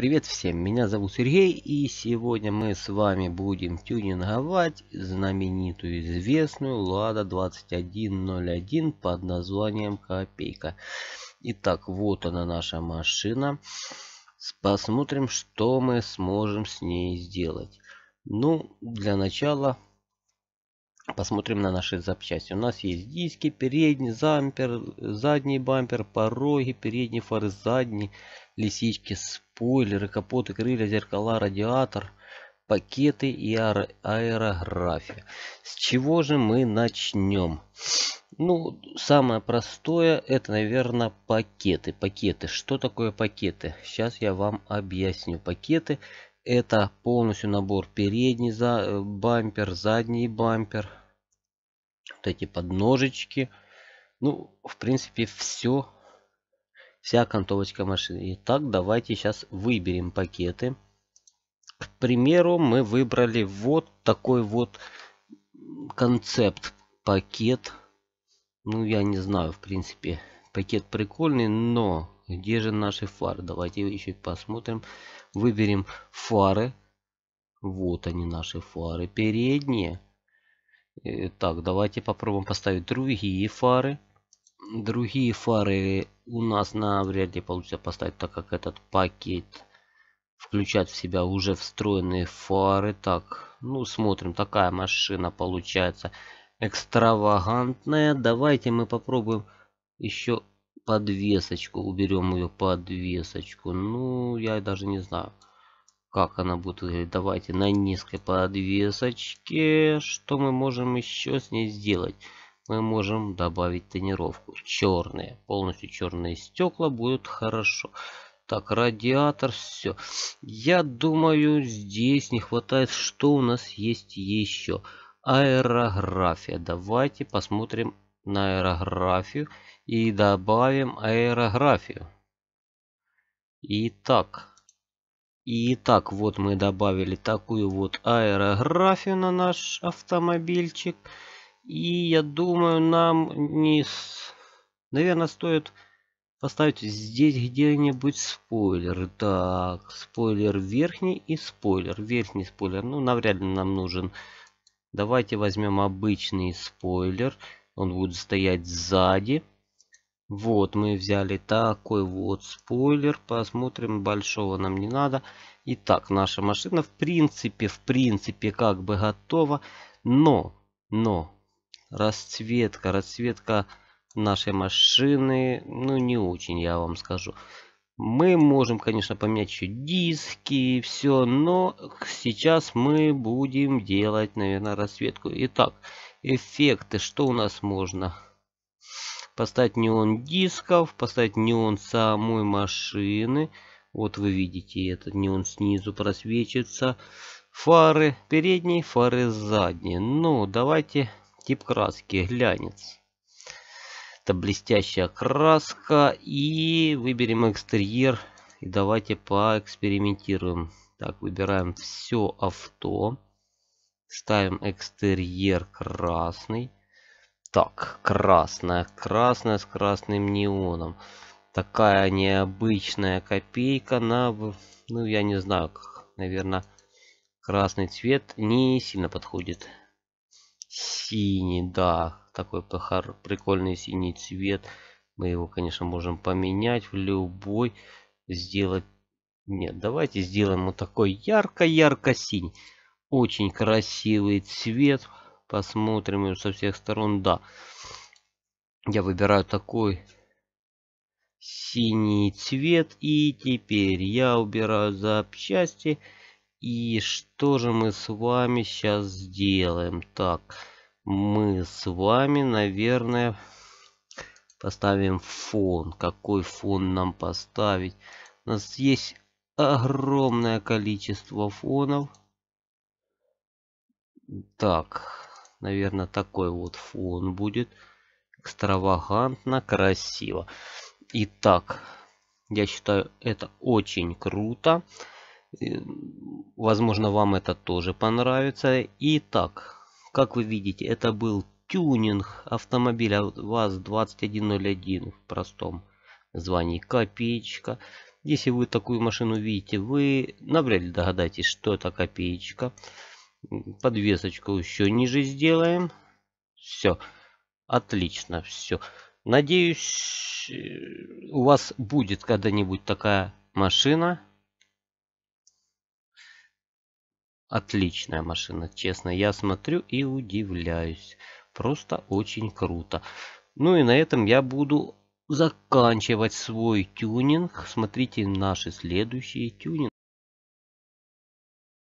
Привет всем, меня зовут Сергей и сегодня мы с вами будем тюнинговать знаменитую известную Лада 2101 под названием Копейка. Итак, вот она наша машина. Посмотрим, что мы сможем с ней сделать. Ну, для начала Посмотрим на наши запчасти. У нас есть диски, передний зампер, задний бампер, пороги, передний фары, задний, лисички, спойлеры, капоты, крылья, зеркала, радиатор, пакеты и аэрография. С чего же мы начнем? Ну, самое простое, это, наверное, пакеты. Пакеты. Что такое пакеты? Сейчас я вам объясню. Пакеты – это полностью набор передний за э, бампер, задний бампер, вот эти подножечки. Ну, в принципе, все вся окантовочка машины. Итак, давайте сейчас выберем пакеты. К примеру, мы выбрали вот такой вот концепт пакет. Ну, я не знаю, в принципе. Пакет прикольный, но где же наши фары? Давайте еще посмотрим. Выберем фары. Вот они наши фары. Передние. Э, так, давайте попробуем поставить другие фары. Другие фары у нас навряд ли получится поставить, так как этот пакет включает в себя уже встроенные фары. Так, ну смотрим, такая машина получается экстравагантная. Давайте мы попробуем еще подвесочку, уберем ее подвесочку. Ну, я даже не знаю, как она будет выглядеть. Давайте на низкой подвесочке, что мы можем еще с ней сделать? мы можем добавить тонировку. Черные, полностью черные стекла будут хорошо. Так, радиатор, все. Я думаю, здесь не хватает, что у нас есть еще. Аэрография. Давайте посмотрим на аэрографию и добавим аэрографию. Итак, Итак, вот мы добавили такую вот аэрографию на наш автомобильчик. И я думаю, нам не... Наверное, стоит поставить здесь где-нибудь спойлер. Так, спойлер верхний и спойлер. Верхний спойлер, ну, навряд ли нам нужен. Давайте возьмем обычный спойлер. Он будет стоять сзади. Вот, мы взяли такой вот спойлер. Посмотрим, большого нам не надо. Итак, наша машина в принципе, в принципе, как бы готова. Но, но, расцветка, расцветка нашей машины, ну не очень, я вам скажу. Мы можем, конечно, поменять еще диски и все, но сейчас мы будем делать, наверное, расцветку. Итак, эффекты, что у нас можно? Поставить неон дисков, поставить неон самой машины. Вот вы видите, этот неон снизу просвечивается. Фары передние, фары задние. Ну, давайте Тип краски глянец. Это блестящая краска. И выберем экстерьер. И давайте поэкспериментируем. Так, выбираем все авто. Ставим экстерьер красный. Так, красная. Красная с красным неоном. Такая необычная копейка на... Ну, я не знаю, как, наверное, красный цвет не сильно подходит синий, да, такой прикольный синий цвет. Мы его, конечно, можем поменять в любой, сделать... Нет, давайте сделаем вот такой ярко-ярко-синий. Очень красивый цвет. Посмотрим его со всех сторон, да. Я выбираю такой синий цвет. И теперь я убираю запчасти. И что же мы с вами сейчас сделаем? Так, мы с вами, наверное, поставим фон. Какой фон нам поставить? У нас есть огромное количество фонов. Так, наверное, такой вот фон будет. Экстравагантно, красиво. Итак, я считаю, это очень круто. Э, возможно, вам это тоже понравится. Итак, как вы видите, это был тюнинг автомобиля ВАЗ-2101 в простом звании копеечка. Если вы такую машину видите, вы навряд ли догадаетесь, что это копеечка. Подвесочку еще ниже сделаем. Все. Отлично, все. Надеюсь, э, у вас будет когда-нибудь такая машина. Отличная машина, честно. Я смотрю и удивляюсь. Просто очень круто. Ну и на этом я буду заканчивать свой тюнинг. Смотрите наши следующие тюнинги.